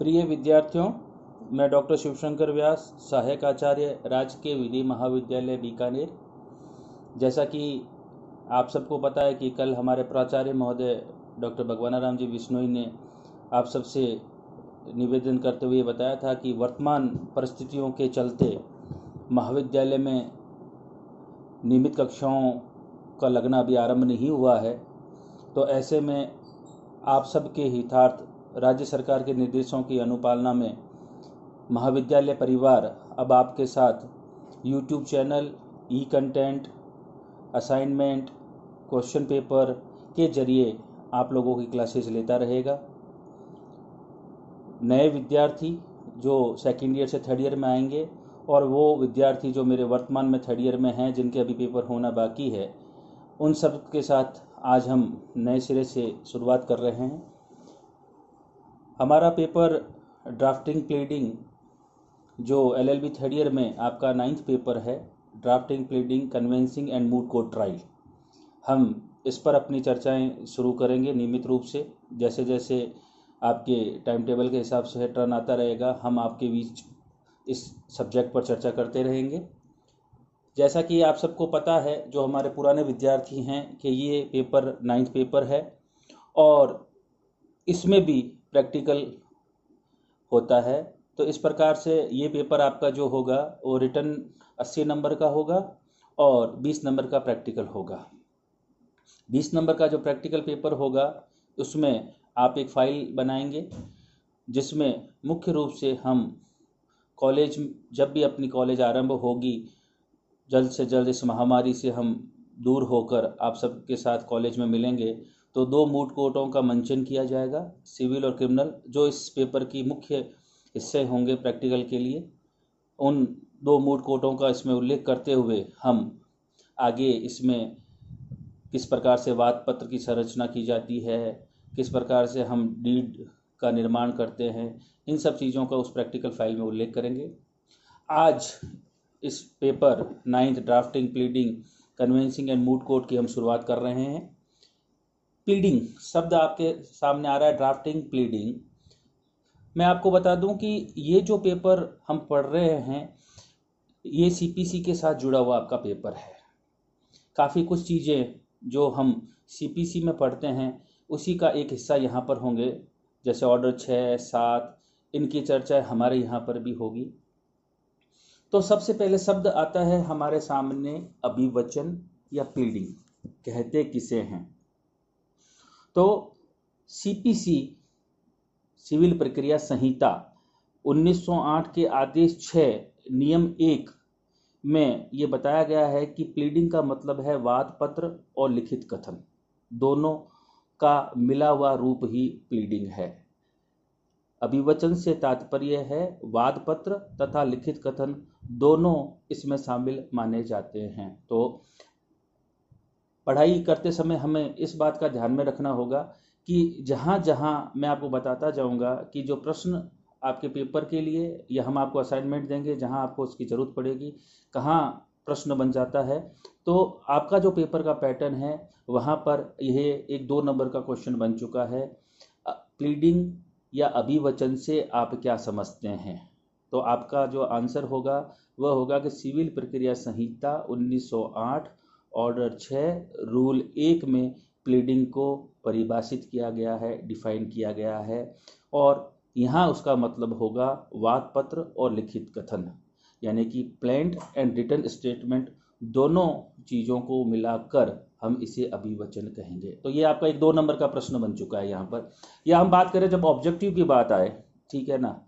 प्रिय विद्यार्थियों मैं डॉक्टर शिवशंकर व्यास सहायक आचार्य राजकीय विधि महाविद्यालय बीकानेर जैसा कि आप सबको पता है कि कल हमारे प्राचार्य महोदय डॉक्टर भगवाना राम जी विष्णोई ने आप सबसे निवेदन करते हुए बताया था कि वर्तमान परिस्थितियों के चलते महाविद्यालय में नियमित कक्षाओं का लगना अभी आरंभ नहीं हुआ है तो ऐसे में आप सबके हितार्थ राज्य सरकार के निर्देशों की अनुपालना में महाविद्यालय परिवार अब आपके साथ YouTube channel e content assignment question paper के जरिए आप लोगों की क्लासेस लेता रहेगा नए विद्यार्थी जो सेकेंड ईयर से थर्ड ईयर में आएंगे और वो विद्यार्थी जो मेरे वर्तमान में थर्ड ईयर में हैं जिनके अभी पेपर होना बाकी है उन सब के साथ आज हम नए सिरे से शुरुआत कर रहे हैं हमारा पेपर ड्राफ्टिंग प्लेडिंग जो L L B third year में आपका नाइन्थ पेपर है drafting pleading conveyancing and moot court trial हम इस पर अपनी चर्चाएं शुरू करेंगे नियमित रूप से जैसे जैसे आपके टाइम टेबल के हिसाब से टर्न आता रहेगा हम आपके बीच इस सब्जेक्ट पर चर्चा करते रहेंगे जैसा कि आप सबको पता है जो हमारे पुराने विद्यार्थी हैं कि ये पेपर नाइन्थ पेपर है और इसमें भी प्रैक्टिकल होता है तो इस प्रकार से ये पेपर आपका जो होगा वो रिटर्न 80 नंबर का होगा और 20 नंबर का प्रैक्टिकल होगा 20 नंबर का जो प्रैक्टिकल पेपर होगा उसमें आप एक फाइल बनाएंगे जिसमें मुख्य रूप से हम कॉलेज जब भी अपनी कॉलेज आरंभ होगी जल्द से जल्द इस महामारी से हम दूर होकर आप सबके साथ कॉलेज में मिलेंगे तो दो मूड कोर्टों का मंचन किया जाएगा सिविल और क्रिमिनल जो इस पेपर की मुख्य हिस्से होंगे प्रैक्टिकल के लिए उन दो मूड कोर्टों का इसमें उल्लेख करते हुए हम आगे इसमें किस प्रकार से वाद पत्र की संरचना की जाती है किस प्रकार से हम डीड का निर्माण करते हैं इन सब चीज़ों का उस प्रैक्टिकल फाइल में उल्लेख करेंगे आज इस paper ninth drafting pleading conveyancing and moot court की हम शुरुआत कर रहे हैं प्लीडिंग शब्द आपके सामने आ रहा है ड्राफ्टिंग प्लीडिंग मैं आपको बता दूं कि ये जो पेपर हम पढ़ रहे हैं ये सीपीसी के साथ जुड़ा हुआ आपका पेपर है काफ़ी कुछ चीज़ें जो हम सीपीसी में पढ़ते हैं उसी का एक हिस्सा यहाँ पर होंगे जैसे ऑर्डर छः सात इनकी चर्चा हमारे यहाँ पर भी होगी तो सबसे पहले शब्द आता है हमारे सामने अभिवचन या प्लीडिंग कहते किसे हैं तो सीपीसी सिविल प्रक्रिया संहिता 1908 के आदेश 6 नियम 1 में ये बताया गया है कि प्लीडिंग का मतलब है वाद पत्र और लिखित कथन दोनों का मिला हुआ रूप ही प्लीडिंग है अभिवचन से तात्पर्य है वाद पत्र तथा लिखित कथन दोनों इसमें शामिल माने जाते हैं तो पढ़ाई करते समय हमें इस बात का ध्यान में रखना होगा कि जहाँ जहाँ मैं आपको बताता जाऊँगा कि जो प्रश्न आपके पेपर के लिए या हम आपको असाइनमेंट देंगे जहाँ आपको उसकी ज़रूरत पड़ेगी कहाँ प्रश्न बन जाता है तो आपका जो पेपर का पैटर्न है वहाँ पर यह एक दो नंबर का क्वेश्चन बन चुका है प्लीडिंग या अभिवचन से आप क्या समझते हैं तो आपका जो आंसर होगा वह होगा कि सिविल प्रक्रिया संहिता 1908 ऑर्डर छः रूल एक में प्लीडिंग को परिभाषित किया गया है डिफाइन किया गया है और यहाँ उसका मतलब होगा वाद पत्र और लिखित कथन यानी कि प्लेंट एंड रिटर्न स्टेटमेंट दोनों चीज़ों को मिलाकर हम इसे अभिवचन कहेंगे तो ये आपका एक दो नंबर का प्रश्न बन चुका है यहाँ पर या हम बात करें जब ऑब्जेक्टिव की बात आए ठीक है ना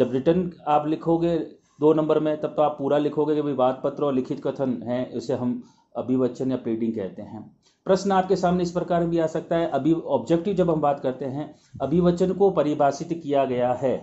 जब रिटर्न आप लिखोगे दो नंबर में तब तो आप पूरा लिखोगे कि भाई वादपत्र पत्र और लिखित कथन है इसे हम अभिवचन या प्लीडिंग कहते हैं प्रश्न आपके सामने इस प्रकार भी आ सकता है अभी ऑब्जेक्टिव जब हम बात करते हैं अभिवचन को परिभाषित किया गया है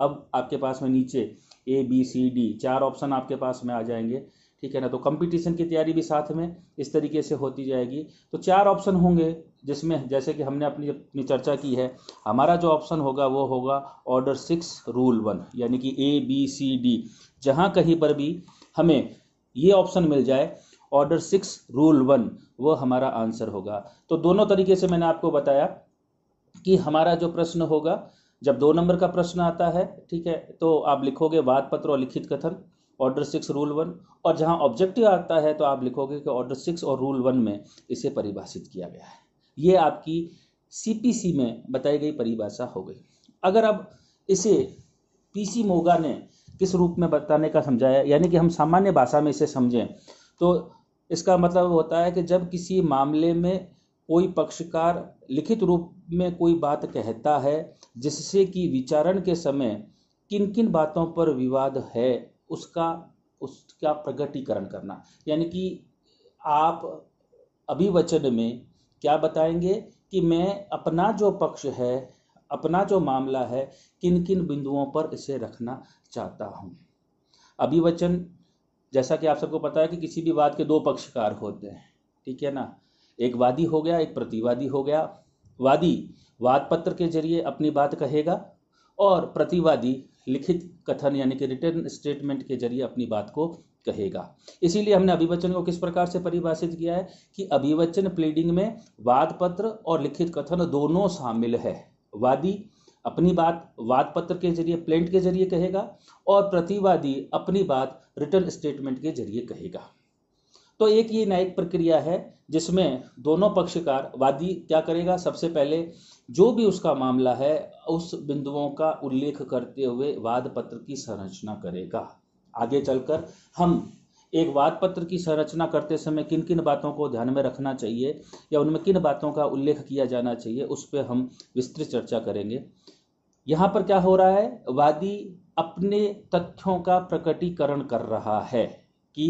अब आपके पास में नीचे ए बी सी डी चार ऑप्शन आपके पास में आ जाएंगे ठीक है ना तो कंपटीशन की तैयारी भी साथ में इस तरीके से होती जाएगी तो चार ऑप्शन होंगे जिसमें जैसे कि हमने अपनी अपनी चर्चा की है हमारा जो ऑप्शन होगा वो होगा ऑर्डर सिक्स रूल वन यानी कि ए बी सी डी जहाँ कहीं पर भी हमें ये ऑप्शन मिल जाए ऑर्डर सिक्स रूल वन वो हमारा आंसर होगा तो दोनों तरीके से मैंने आपको बताया कि हमारा जो प्रश्न होगा जब दो नंबर का प्रश्न आता है ठीक है तो आप लिखोगे वाद पत्र और लिखित कथन ऑर्डर सिक्स रूल वन और जहां ऑब्जेक्टिव आता है तो आप लिखोगे कि ऑर्डर सिक्स और रूल वन में इसे परिभाषित किया गया है ये आपकी सीपीसी में बताई गई परिभाषा हो गई अगर अब इसे पीसी मोगा ने किस रूप में बताने का समझाया यानी कि हम सामान्य भाषा में इसे समझें तो इसका मतलब होता है कि जब किसी मामले में कोई पक्षकार लिखित रूप में कोई बात कहता है जिससे कि विचारण के समय किन किन बातों पर विवाद है उसका उसका प्रगटीकरण करना यानी कि आप अभिवचन में क्या बताएंगे कि मैं अपना जो पक्ष है अपना जो मामला है किन किन बिंदुओं पर इसे रखना चाहता हूँ अभिवचन जैसा कि आप सबको पता है कि किसी भी वाद के दो पक्षकार होते हैं ठीक है ना एक वादी हो गया एक प्रतिवादी हो गया वादी वाद पत्र के जरिए अपनी बात कहेगा और प्रतिवादी लिखित कथन यानी कि रिटर्न स्टेटमेंट के जरिए अपनी बात को कहेगा इसीलिए हमने अभिवचन को किस प्रकार से परिभाषित किया है कि अभिवचन प्लीडिंग में वाद पत्र और लिखित कथन दोनों शामिल है वादी अपनी बात वाद पत्र के जरिए प्लेंट के जरिए कहेगा और प्रतिवादी अपनी बात रिटर्न स्टेटमेंट के जरिए कहेगा तो एक ये न्यायिक प्रक्रिया है जिसमें दोनों पक्षकार वादी क्या करेगा सबसे पहले जो भी उसका मामला है उस बिंदुओं का उल्लेख करते हुए वाद पत्र की संरचना करेगा आगे चलकर हम एक वाद पत्र की संरचना करते समय किन किन बातों को ध्यान में रखना चाहिए या उनमें किन बातों का उल्लेख किया जाना चाहिए उस पर हम विस्तृत चर्चा करेंगे यहाँ पर क्या हो रहा है वादी अपने तथ्यों का प्रकटीकरण कर रहा है कि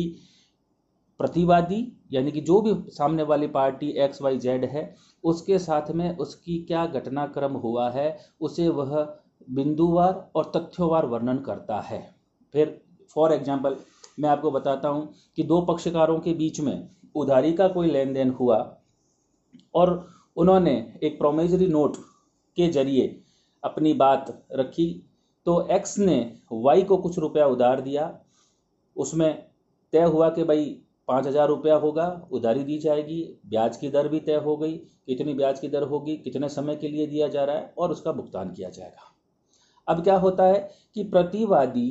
प्रतिवादी यानी कि जो भी सामने वाली पार्टी एक्स वाई जेड है उसके साथ में उसकी क्या घटनाक्रम हुआ है उसे वह बिंदुवार और तथ्यवार वर्णन करता है फिर फॉर एग्जाम्पल मैं आपको बताता हूं कि दो पक्षकारों के बीच में उधारी का कोई लेन देन हुआ और उन्होंने एक प्रोमेजरी नोट के जरिए अपनी बात रखी तो एक्स ने वाई को कुछ रुपया उधार दिया उसमें तय हुआ कि भाई पाँच हज़ार रुपया होगा उधारी दी जाएगी ब्याज की दर भी तय हो गई कितनी ब्याज की दर होगी कितने समय के लिए दिया जा रहा है और उसका भुगतान किया जाएगा अब क्या होता है कि प्रतिवादी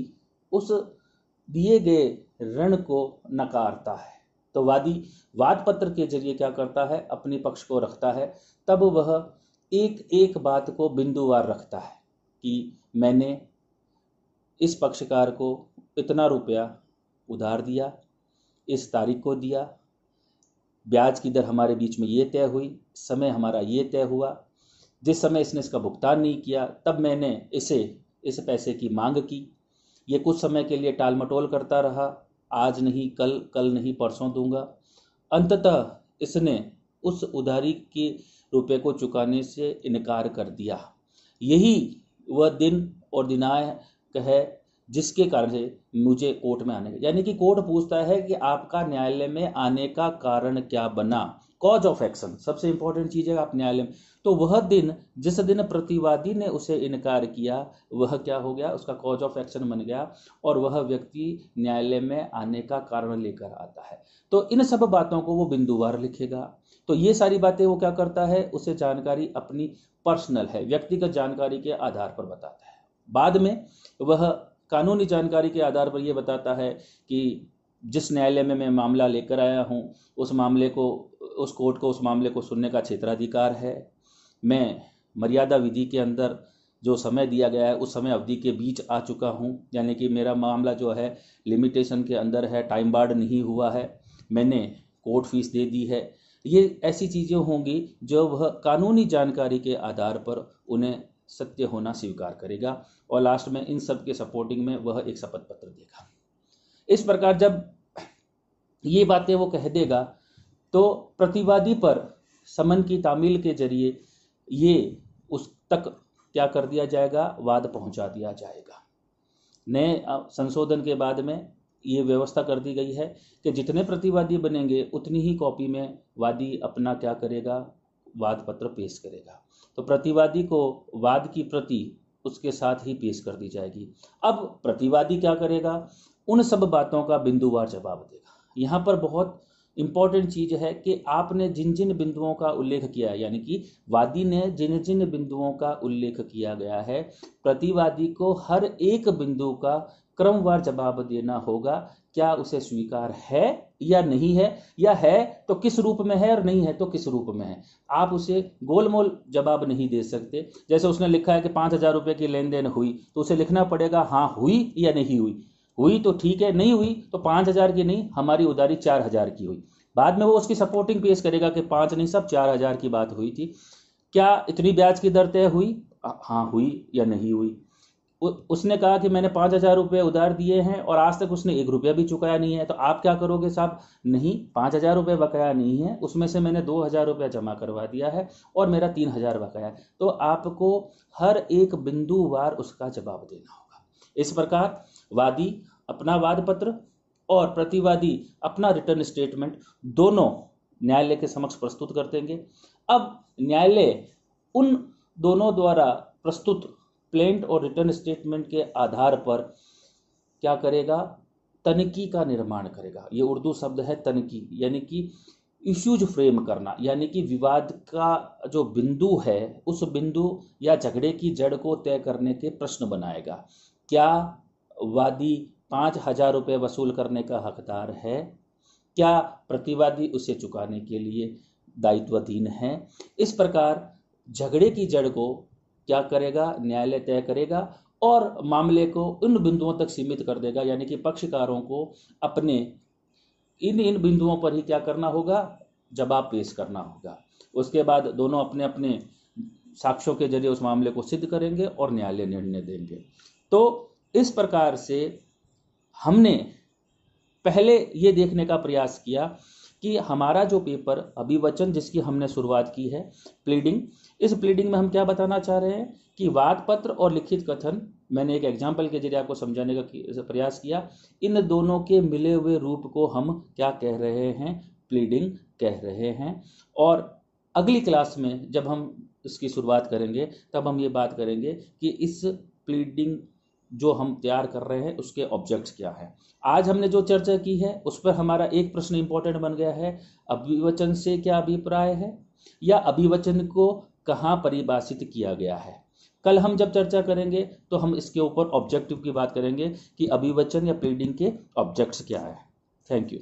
उस दिए गए ऋण को नकारता है तो वादी वाद पत्र के जरिए क्या करता है अपने पक्ष को रखता है तब वह एक एक बात को बिंदुवार रखता है कि मैंने इस पक्षकार को इतना रुपया उधार दिया इस तारीख को दिया ब्याज की दर हमारे बीच में ये तय हुई समय हमारा ये तय हुआ जिस समय इसने इसका भुगतान नहीं किया तब मैंने इसे इस पैसे की मांग की ये कुछ समय के लिए टालमटोल करता रहा आज नहीं कल कल नहीं परसों दूंगा अंततः इसने उस उधारी के रुपए को चुकाने से इनकार कर दिया यही वह दिन और दिनांक है जिसके कारण से मुझे कोर्ट में आने यानी कि कोर्ट पूछता है कि आपका न्यायालय में आने का कारण क्या बना कॉज ऑफ एक्शन सबसे इंपॉर्टेंट चीज है आप न्यायालय में तो वह दिन जिस दिन प्रतिवादी ने उसे इनकार किया वह क्या हो गया उसका कॉज ऑफ एक्शन बन गया और वह व्यक्ति न्यायालय में आने का कारण लेकर आता है तो इन सब बातों को वो बिंदुवार लिखेगा तो ये सारी बातें वो क्या करता है उसे जानकारी अपनी पर्सनल है व्यक्तिगत जानकारी के आधार पर बताता है बाद में वह कानूनी जानकारी के आधार पर यह बताता है कि जिस न्यायालय में मैं मामला लेकर आया हूँ उस मामले को उस कोर्ट को उस मामले को सुनने का क्षेत्राधिकार है मैं मर्यादा विधि के अंदर जो समय दिया गया है उस समय अवधि के बीच आ चुका हूँ यानी कि मेरा मामला जो है लिमिटेशन के अंदर है टाइम बार्ड नहीं हुआ है मैंने कोर्ट फीस दे दी है ये ऐसी चीज़ें होंगी जो वह कानूनी जानकारी के आधार पर उन्हें सत्य होना स्वीकार करेगा और लास्ट में इन सब के सपोर्टिंग में वह एक शपथ पत्र देगा इस प्रकार जब ये बातें वो कह देगा तो प्रतिवादी पर समन की तामील के जरिए ये उस तक क्या कर दिया जाएगा वाद पहुंचा दिया जाएगा नए संशोधन के बाद में ये व्यवस्था कर दी गई है कि जितने प्रतिवादी बनेंगे उतनी ही कॉपी में वादी अपना क्या करेगा वाद पत्र पेश करेगा तो प्रतिवादी को वाद की प्रति उसके साथ ही पेश कर दी जाएगी अब प्रतिवादी क्या करेगा उन सब बातों का बिंदुवार जवाब देगा यहाँ पर बहुत इंपॉर्टेंट चीज़ है कि आपने जिन जिन बिंदुओं का उल्लेख किया है यानी कि वादी ने जिन जिन बिंदुओं का उल्लेख किया गया है प्रतिवादी को हर एक बिंदु का क्रमवार जवाब देना होगा क्या उसे स्वीकार है या नहीं है या है तो किस रूप में है और नहीं है तो किस रूप में है आप उसे गोलमोल जवाब नहीं दे सकते जैसे उसने लिखा है कि पांच हजार रुपये की लेन देन हुई तो उसे लिखना पड़ेगा हाँ हुई या नहीं हुई हुई तो ठीक है नहीं हुई तो पाँच हज़ार की नहीं हमारी उधारी चार हज़ार की हुई बाद में वो उसकी सपोर्टिंग पेश करेगा कि पांच नहीं सब चार हज़ार की बात हुई थी क्या इतनी ब्याज की दर तय हुई हाँ हुई या नहीं हुई उसने कहा कि मैंने पाँच हज़ार रुपये उधार दिए हैं और आज तक उसने एक रुपया भी चुकाया नहीं है तो आप क्या करोगे साहब नहीं पाँच हज़ार रुपये बकाया नहीं है उसमें से मैंने दो हज़ार रुपया जमा करवा दिया है और मेरा तीन हज़ार बकाया है तो आपको हर एक बिंदु वार उसका जवाब देना होगा इस प्रकार वादी अपना वाद पत्र और प्रतिवादी अपना रिटर्न स्टेटमेंट दोनों न्यायालय के समक्ष प्रस्तुत कर देंगे अब न्यायालय उन दोनों द्वारा प्रस्तुत प्लेंट और रिटर्न स्टेटमेंट के आधार पर क्या करेगा तनकी का निर्माण करेगा ये उर्दू शब्द है तनकी यानी कि इश्यूज फ्रेम करना यानी कि विवाद का जो बिंदु है उस बिंदु या झगड़े की जड़ को तय करने के प्रश्न बनाएगा क्या वादी पाँच हजार रुपये वसूल करने का हकदार है क्या प्रतिवादी उसे चुकाने के लिए दायित्वाधीन है इस प्रकार झगड़े की जड़ को क्या करेगा न्यायालय तय करेगा और मामले को उन बिंदुओं तक सीमित कर देगा यानी कि पक्षकारों को अपने इन इन बिंदुओं पर ही क्या करना होगा जवाब पेश करना होगा उसके बाद दोनों अपने अपने साक्ष्यों के जरिए उस मामले को सिद्ध करेंगे और न्यायालय निर्णय देंगे तो इस प्रकार से हमने पहले ये देखने का प्रयास किया कि हमारा जो पेपर अभिवचन जिसकी हमने शुरुआत की है प्लीडिंग इस प्लीडिंग में हम क्या बताना चाह रहे हैं कि वाद पत्र और लिखित कथन मैंने एक एग्जाम्पल के जरिए आपको समझाने का प्रयास किया इन दोनों के मिले हुए रूप को हम क्या कह रहे हैं प्लीडिंग कह रहे हैं और अगली क्लास में जब हम इसकी शुरुआत करेंगे तब हम ये बात करेंगे कि इस प्लीडिंग जो हम तैयार कर रहे हैं उसके ऑब्जेक्ट्स क्या हैं आज हमने जो चर्चा की है उस पर हमारा एक प्रश्न इंपॉर्टेंट बन गया है अभिवचन से क्या अभिप्राय है या अभिवचन को कहाँ परिभाषित किया गया है कल हम जब चर्चा करेंगे तो हम इसके ऊपर ऑब्जेक्टिव की बात करेंगे कि अभिवचन या प्रीडिंग के ऑब्जेक्ट्स क्या है थैंक यू